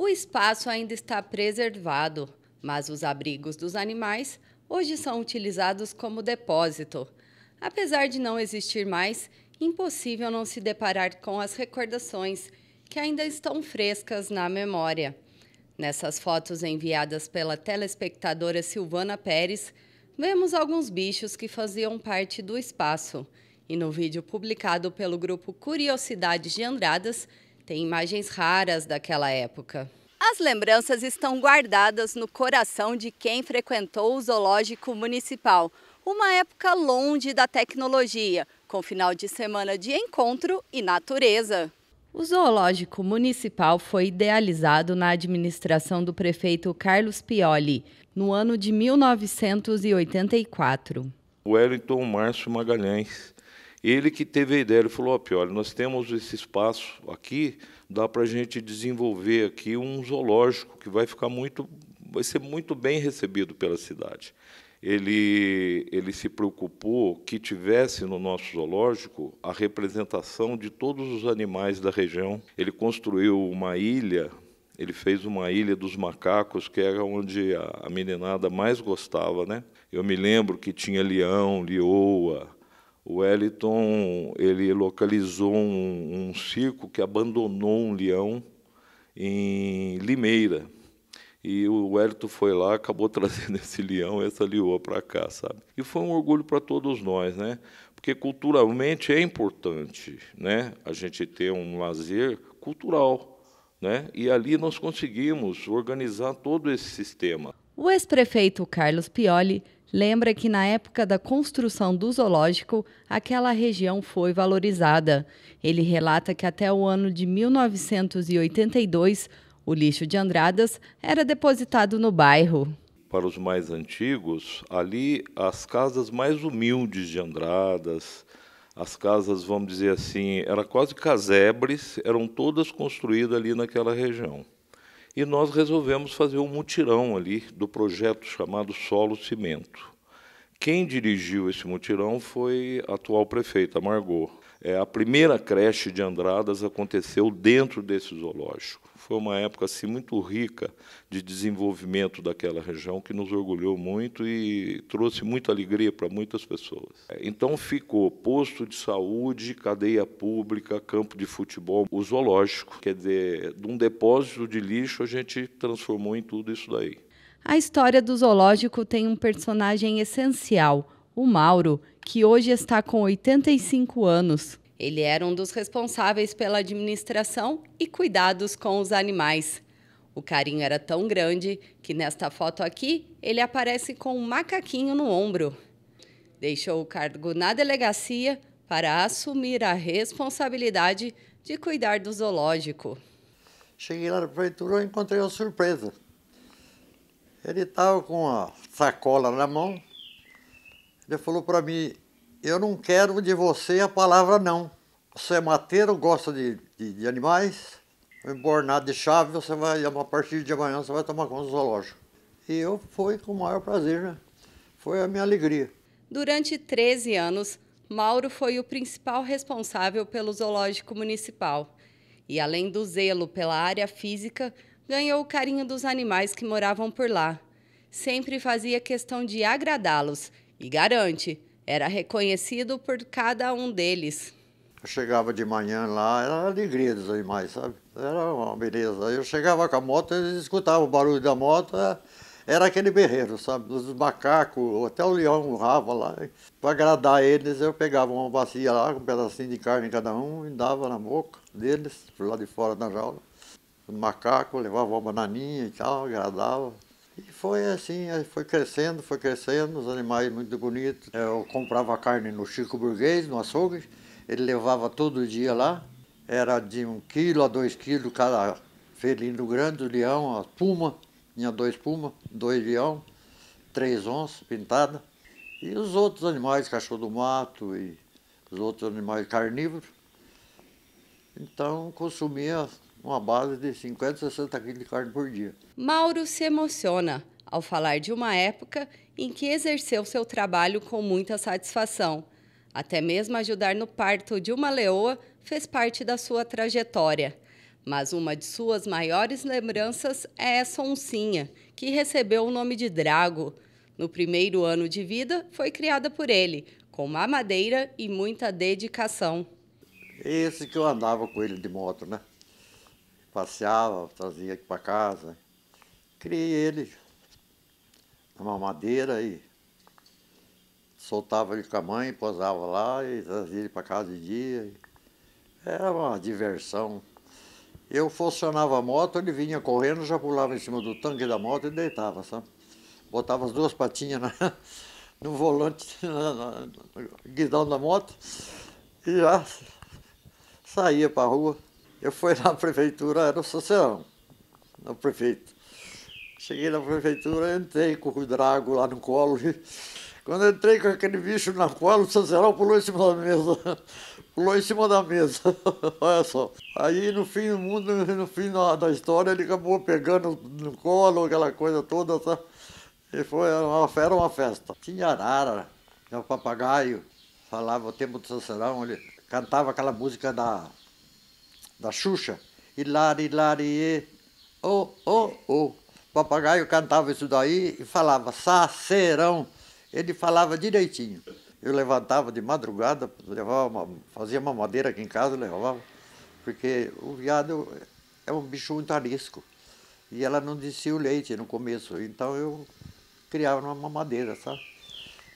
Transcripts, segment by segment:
o espaço ainda está preservado, mas os abrigos dos animais hoje são utilizados como depósito. Apesar de não existir mais, impossível não se deparar com as recordações que ainda estão frescas na memória. Nessas fotos enviadas pela telespectadora Silvana Pérez, vemos alguns bichos que faziam parte do espaço. E no vídeo publicado pelo grupo Curiosidades de Andradas, tem imagens raras daquela época. As lembranças estão guardadas no coração de quem frequentou o Zoológico Municipal, uma época longe da tecnologia, com final de semana de encontro e natureza. O Zoológico Municipal foi idealizado na administração do prefeito Carlos Pioli, no ano de 1984. Wellington Márcio Magalhães, ele que teve a ideia, ele falou, oh, olha, nós temos esse espaço aqui, dá para a gente desenvolver aqui um zoológico que vai ficar muito, vai ser muito bem recebido pela cidade. Ele, ele se preocupou que tivesse no nosso zoológico a representação de todos os animais da região. Ele construiu uma ilha ele fez uma ilha dos macacos, que era onde a meninada mais gostava, né? Eu me lembro que tinha leão, leoa o Wellington ele localizou um, um circo que abandonou um leão em Limeira. E o Wellington foi lá, acabou trazendo esse leão, essa leoa para cá, sabe? E foi um orgulho para todos nós, né? Porque culturalmente é importante, né? A gente ter um lazer cultural, né? E ali nós conseguimos organizar todo esse sistema. O ex-prefeito Carlos Pioli lembra que na época da construção do zoológico, aquela região foi valorizada. Ele relata que até o ano de 1982, o lixo de Andradas era depositado no bairro. Para os mais antigos, ali as casas mais humildes de Andradas, as casas, vamos dizer assim, eram quase casebres, eram todas construídas ali naquela região. E nós resolvemos fazer um mutirão ali do projeto chamado Solo Cimento. Quem dirigiu esse mutirão foi a atual prefeita, Margot. É, a primeira creche de Andradas aconteceu dentro desse zoológico foi uma época assim muito rica de desenvolvimento daquela região que nos orgulhou muito e trouxe muita alegria para muitas pessoas. Então ficou posto de saúde, cadeia pública, campo de futebol, o zoológico, quer dizer, de um depósito de lixo a gente transformou em tudo isso daí. A história do zoológico tem um personagem essencial, o Mauro, que hoje está com 85 anos. Ele era um dos responsáveis pela administração e cuidados com os animais. O carinho era tão grande que nesta foto aqui ele aparece com um macaquinho no ombro. Deixou o cargo na delegacia para assumir a responsabilidade de cuidar do zoológico. Cheguei lá na prefeitura e encontrei uma surpresa. Ele estava com a sacola na mão. Ele falou para mim, eu não quero de você a palavra não. Você é mateiro, gosta de, de, de animais, embornado de chave, você vai, a partir de amanhã você vai tomar conta do zoológico. E eu fui com o maior prazer, né? Foi a minha alegria. Durante 13 anos, Mauro foi o principal responsável pelo zoológico municipal. E além do zelo pela área física, ganhou o carinho dos animais que moravam por lá. Sempre fazia questão de agradá-los e garante era reconhecido por cada um deles. Eu chegava de manhã lá, era alegria dos animais, sabe? Era uma beleza. Eu chegava com a moto, eles escutavam o barulho da moto, é, era aquele berreiro, sabe? Dos macacos, até o leão rava lá. Para agradar eles, eu pegava uma bacia lá, um pedacinho de carne em cada um, e dava na boca deles, lá de fora da jaula. Os macacos levavam uma bananinha e tal, agradava. E foi assim, foi crescendo, foi crescendo, os animais muito bonitos. Eu comprava carne no Chico Burguês, no açougue, ele levava todo dia lá. Era de um quilo a dois quilos cada felino grande, o leão, a puma, tinha dois puma, dois leão, três onças pintada E os outros animais, cachorro do mato e os outros animais carnívoros. Então consumia uma base de 50, 60 quilos de carne por dia. Mauro se emociona ao falar de uma época em que exerceu seu trabalho com muita satisfação. Até mesmo ajudar no parto de uma leoa fez parte da sua trajetória. Mas uma de suas maiores lembranças é essa oncinha, que recebeu o nome de Drago. No primeiro ano de vida, foi criada por ele, com mamadeira e muita dedicação. Esse que eu andava com ele de moto, né? passeava, trazia aqui para casa. Criei ele na mamadeira e soltava ele com a mãe, posava lá e trazia ele para casa de dia. Era uma diversão. Eu funcionava a moto, ele vinha correndo, já pulava em cima do tanque da moto e deitava, sabe? Botava as duas patinhas na, no volante, na, na, no guidão da moto e já saía para a rua. Eu fui na prefeitura, era o Socião, no prefeito. Cheguei na prefeitura, entrei com o Drago lá no colo. Quando entrei com aquele bicho na cola, o Sanzeral pulou em cima da mesa. Pulou em cima da mesa. Olha só. Aí no fim do mundo, no fim da, história, ele acabou pegando no colo, aquela coisa toda, tá? E foi, uma, era uma festa. Tinha arara, tinha um papagaio, falava o tempo do Sanzeral, ele cantava aquela música da da Xuxa. Hilari, hilari, oh, oh, oh. O papagaio cantava isso daí e falava sacerão. Ele falava direitinho. Eu levantava de madrugada, levava uma, fazia uma madeira aqui em casa, levava, porque o viado é um bicho muito arisco. E ela não descia o leite no começo, então eu criava uma mamadeira, sabe?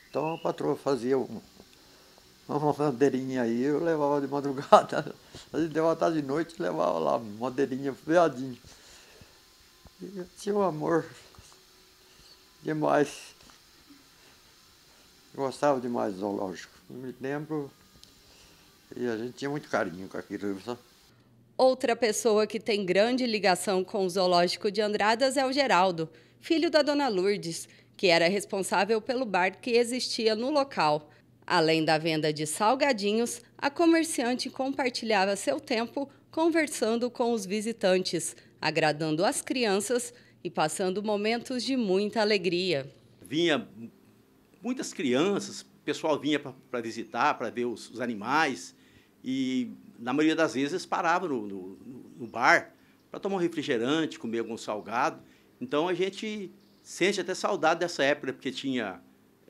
Então a patroa fazia um, uma madeirinha aí, eu levava de madrugada, a gente tarde de noite e levava lá, madeirinha veadinho. Tinha um amor demais. Gostava demais do zoológico. Me lembro. E a gente tinha muito carinho com aquilo, sabe? Outra pessoa que tem grande ligação com o zoológico de Andradas é o Geraldo, filho da dona Lourdes, que era responsável pelo bar que existia no local. Além da venda de salgadinhos, a comerciante compartilhava seu tempo conversando com os visitantes, agradando as crianças e passando momentos de muita alegria. Vinha muitas crianças, o pessoal vinha para visitar, para ver os, os, animais e na maioria das vezes parava no, no, no bar para tomar um refrigerante, comer algum salgado. Então a gente sente até saudade dessa época porque tinha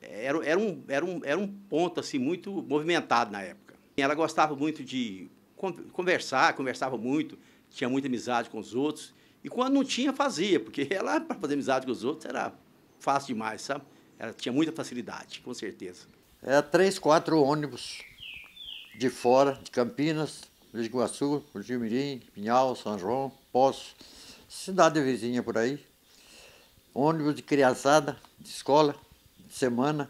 era, era, um, era, um, era um ponto assim muito movimentado na época. Ela gostava muito de conversar, conversava muito, tinha muita amizade com os outros. E quando não tinha, fazia, porque ela, para fazer amizade com os outros, era fácil demais, sabe? Ela tinha muita facilidade, com certeza. Era é, três, quatro ônibus de fora, de Campinas, Luiz Iguaçu, Mirim Pinhal, São João, Poço cidade vizinha por aí. Ônibus de criançada, de escola, de semana.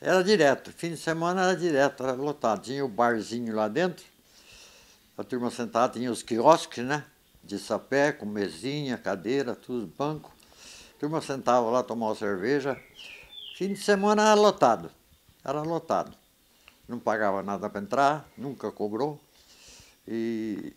Era direto, fim de semana era direto, era lotado. Tinha o barzinho lá dentro, a turma sentada, tinha os quiosques, né? De sapé, com mesinha, cadeira, tudo, banco. A turma sentava lá, tomar uma cerveja. Fim de semana era lotado, era lotado. Não pagava nada para entrar, nunca cobrou. E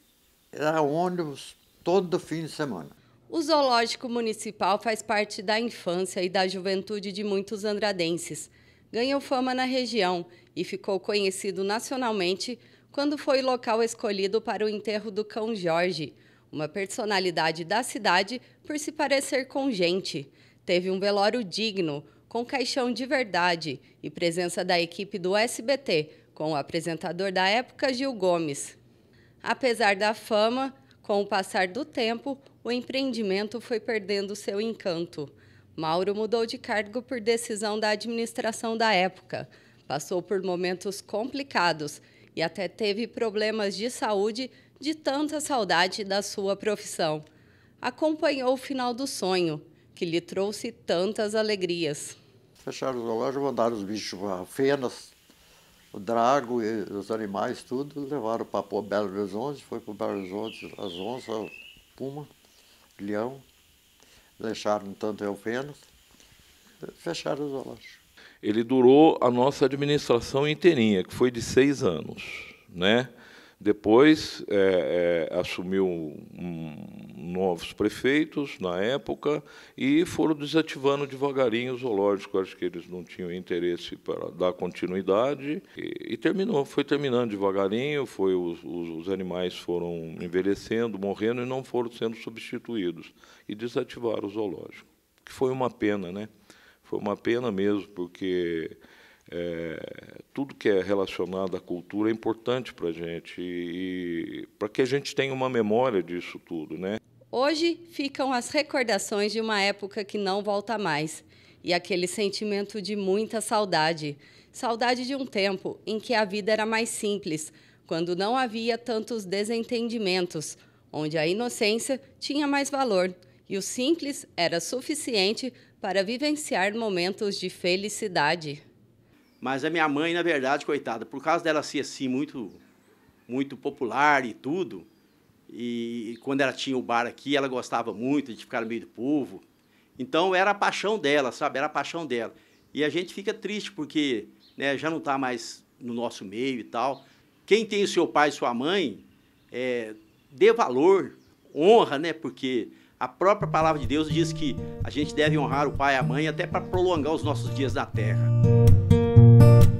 era ônibus todo fim de semana. O Zoológico Municipal faz parte da infância e da juventude de muitos andradenses. Ganhou fama na região e ficou conhecido nacionalmente quando foi local escolhido para o enterro do cão Jorge, uma personalidade da cidade por se parecer com gente. Teve um velório digno, com caixão de verdade e presença da equipe do SBT, com o apresentador da época Gil Gomes. Apesar da fama, com o passar do tempo, o empreendimento foi perdendo seu encanto. Mauro mudou de cargo por decisão da administração da época. Passou por momentos complicados e até teve problemas de saúde de tanta saudade da sua profissão. Acompanhou o final do sonho, que lhe trouxe tantas alegrias. Fecharam a loja, mandaram os bichos, a fenas, o drago, e os animais, tudo, levaram para Belo Horizonte, foi para Belo Horizonte as onças, a puma leão, deixaram tanto eu fecharam os olhos. Ele durou a nossa administração inteirinha, que foi de seis anos, né? Depois é, é, assumiu um, novos prefeitos na época e foram desativando devagarinho o zoológico. Acho que eles não tinham interesse para dar continuidade e, e terminou, foi terminando devagarinho. Foi os, os, os, animais foram envelhecendo, morrendo e não foram sendo substituídos e desativaram o zoológico, que foi uma pena, né? Foi uma pena mesmo porque é, tudo que é relacionado à cultura é importante para a gente e, e para que a gente tenha uma memória disso tudo, né? Hoje ficam as recordações de uma época que não volta mais e aquele sentimento de muita saudade, saudade de um tempo em que a vida era mais simples, quando não havia tantos desentendimentos, onde a inocência tinha mais valor e o simples era suficiente para vivenciar momentos de felicidade. Mas a minha mãe, na verdade, coitada, por causa dela ser assim muito muito popular e tudo, e quando ela tinha o bar aqui, ela gostava muito de ficar no meio do povo. Então era a paixão dela, sabe? Era a paixão dela. E a gente fica triste porque né, já não está mais no nosso meio e tal. Quem tem o seu pai e sua mãe, é, dê valor, honra, né? Porque a própria palavra de Deus diz que a gente deve honrar o pai e a mãe até para prolongar os nossos dias na terra. Thank you